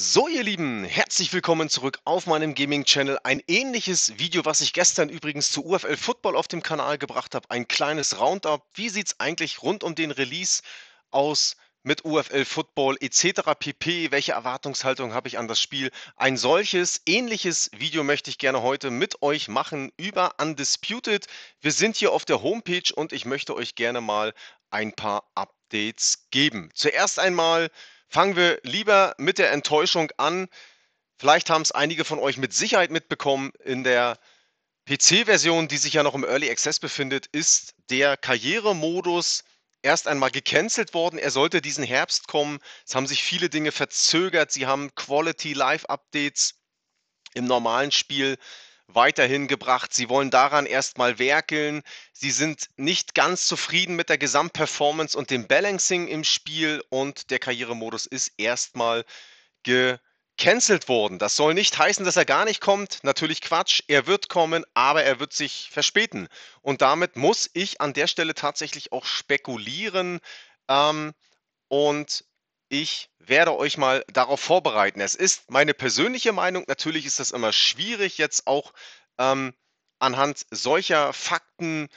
So, ihr Lieben, herzlich willkommen zurück auf meinem Gaming-Channel. Ein ähnliches Video, was ich gestern übrigens zu UFL Football auf dem Kanal gebracht habe. Ein kleines Roundup. Wie sieht es eigentlich rund um den Release aus mit UFL Football etc. pp. Welche Erwartungshaltung habe ich an das Spiel? Ein solches, ähnliches Video möchte ich gerne heute mit euch machen über Undisputed. Wir sind hier auf der Homepage und ich möchte euch gerne mal ein paar Updates geben. Zuerst einmal... Fangen wir lieber mit der Enttäuschung an. Vielleicht haben es einige von euch mit Sicherheit mitbekommen. In der PC-Version, die sich ja noch im Early Access befindet, ist der Karrieremodus erst einmal gecancelt worden. Er sollte diesen Herbst kommen. Es haben sich viele Dinge verzögert. Sie haben Quality Live Updates im normalen Spiel weiterhin gebracht. Sie wollen daran erstmal werkeln. Sie sind nicht ganz zufrieden mit der Gesamtperformance und dem Balancing im Spiel und der Karrieremodus ist erstmal gecancelt worden. Das soll nicht heißen, dass er gar nicht kommt. Natürlich Quatsch. Er wird kommen, aber er wird sich verspäten. Und damit muss ich an der Stelle tatsächlich auch spekulieren. Ähm, und ich werde euch mal darauf vorbereiten. Es ist meine persönliche Meinung. Natürlich ist das immer schwierig, jetzt auch ähm, anhand solcher Fakten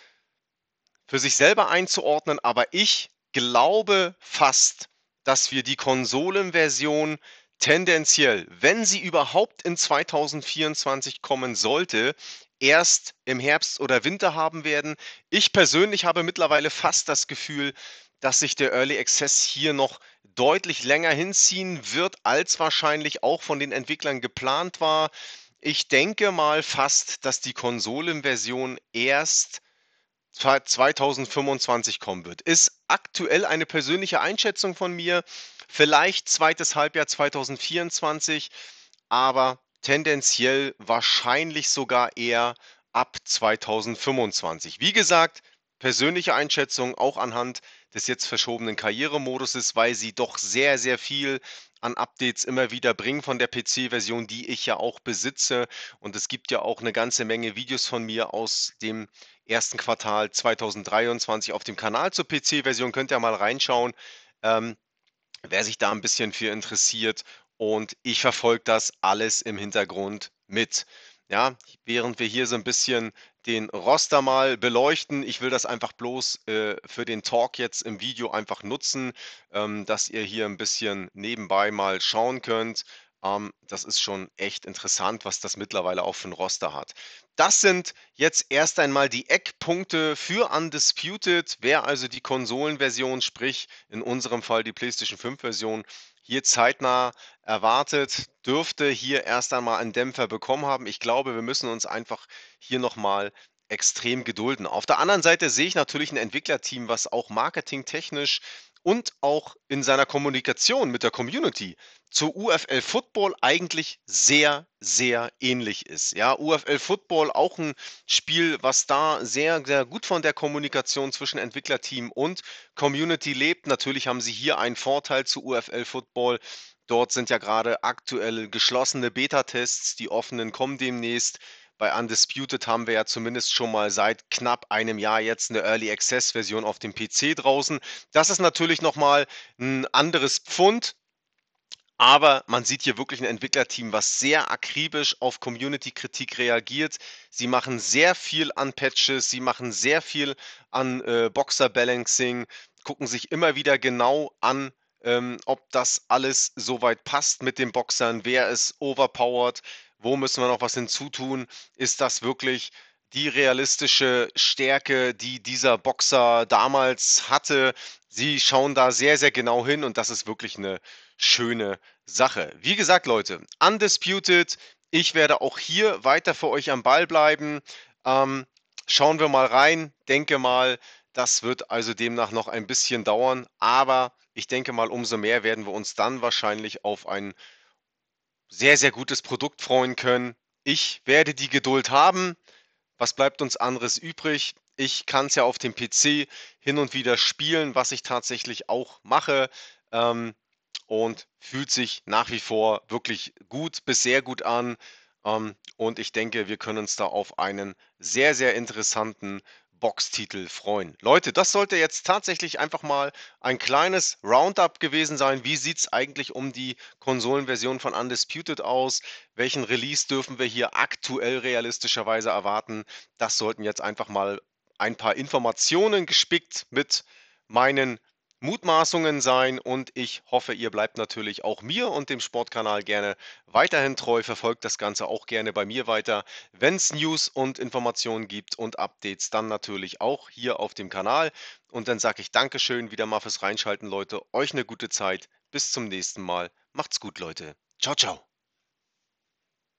für sich selber einzuordnen. Aber ich glaube fast, dass wir die Konsolenversion tendenziell, wenn sie überhaupt in 2024 kommen sollte, erst im Herbst oder Winter haben werden. Ich persönlich habe mittlerweile fast das Gefühl, dass sich der Early Access hier noch deutlich länger hinziehen wird, als wahrscheinlich auch von den Entwicklern geplant war. Ich denke mal fast, dass die Konsolenversion erst 2025 kommen wird. Ist aktuell eine persönliche Einschätzung von mir. Vielleicht zweites Halbjahr 2024, aber tendenziell wahrscheinlich sogar eher ab 2025. Wie gesagt, persönliche Einschätzung auch anhand der des jetzt verschobenen Karrieremodus ist, weil sie doch sehr, sehr viel an Updates immer wieder bringen von der PC-Version, die ich ja auch besitze. Und es gibt ja auch eine ganze Menge Videos von mir aus dem ersten Quartal 2023 auf dem Kanal zur PC-Version. Könnt ihr mal reinschauen, ähm, wer sich da ein bisschen für interessiert. Und ich verfolge das alles im Hintergrund mit. Ja, während wir hier so ein bisschen den Roster mal beleuchten. Ich will das einfach bloß äh, für den Talk jetzt im Video einfach nutzen, ähm, dass ihr hier ein bisschen nebenbei mal schauen könnt, ähm, das ist schon echt interessant, was das mittlerweile auch für ein Roster hat. Das sind jetzt erst einmal die Eckpunkte für Undisputed. Wer also die Konsolenversion, sprich in unserem Fall die PlayStation 5-Version, hier zeitnah erwartet, dürfte hier erst einmal einen Dämpfer bekommen haben. Ich glaube, wir müssen uns einfach hier nochmal extrem gedulden. Auf der anderen Seite sehe ich natürlich ein Entwicklerteam, was auch marketingtechnisch und auch in seiner Kommunikation mit der Community zu UFL Football eigentlich sehr, sehr ähnlich ist. Ja, UFL Football auch ein Spiel, was da sehr, sehr gut von der Kommunikation zwischen Entwicklerteam und Community lebt. Natürlich haben sie hier einen Vorteil zu UFL Football. Dort sind ja gerade aktuell geschlossene Beta-Tests, die offenen kommen demnächst. Bei Undisputed haben wir ja zumindest schon mal seit knapp einem Jahr jetzt eine Early Access Version auf dem PC draußen. Das ist natürlich nochmal ein anderes Pfund. Aber man sieht hier wirklich ein Entwicklerteam, was sehr akribisch auf Community-Kritik reagiert. Sie machen sehr viel an Patches, sie machen sehr viel an äh, Boxer-Balancing, gucken sich immer wieder genau an, ähm, ob das alles soweit passt mit den Boxern, wer ist overpowered, wo müssen wir noch was hinzutun? Ist das wirklich die realistische Stärke, die dieser Boxer damals hatte? Sie schauen da sehr, sehr genau hin und das ist wirklich eine schöne Sache. Wie gesagt, Leute, Undisputed. Ich werde auch hier weiter für euch am Ball bleiben. Ähm, schauen wir mal rein. Denke mal, das wird also demnach noch ein bisschen dauern. Aber ich denke mal, umso mehr werden wir uns dann wahrscheinlich auf einen sehr, sehr gutes Produkt freuen können. Ich werde die Geduld haben. Was bleibt uns anderes übrig? Ich kann es ja auf dem PC hin und wieder spielen, was ich tatsächlich auch mache. Ähm, und fühlt sich nach wie vor wirklich gut bis sehr gut an. Ähm, und ich denke, wir können uns da auf einen sehr, sehr interessanten Boxtitel freuen. Leute, das sollte jetzt tatsächlich einfach mal ein kleines Roundup gewesen sein. Wie sieht es eigentlich um die Konsolenversion von Undisputed aus? Welchen Release dürfen wir hier aktuell realistischerweise erwarten? Das sollten jetzt einfach mal ein paar Informationen gespickt mit meinen Mutmaßungen sein und ich hoffe, ihr bleibt natürlich auch mir und dem Sportkanal gerne weiterhin treu, verfolgt das Ganze auch gerne bei mir weiter, wenn es News und Informationen gibt und Updates, dann natürlich auch hier auf dem Kanal. Und dann sage ich Dankeschön wieder mal fürs Reinschalten, Leute. Euch eine gute Zeit. Bis zum nächsten Mal. Macht's gut, Leute. Ciao, ciao.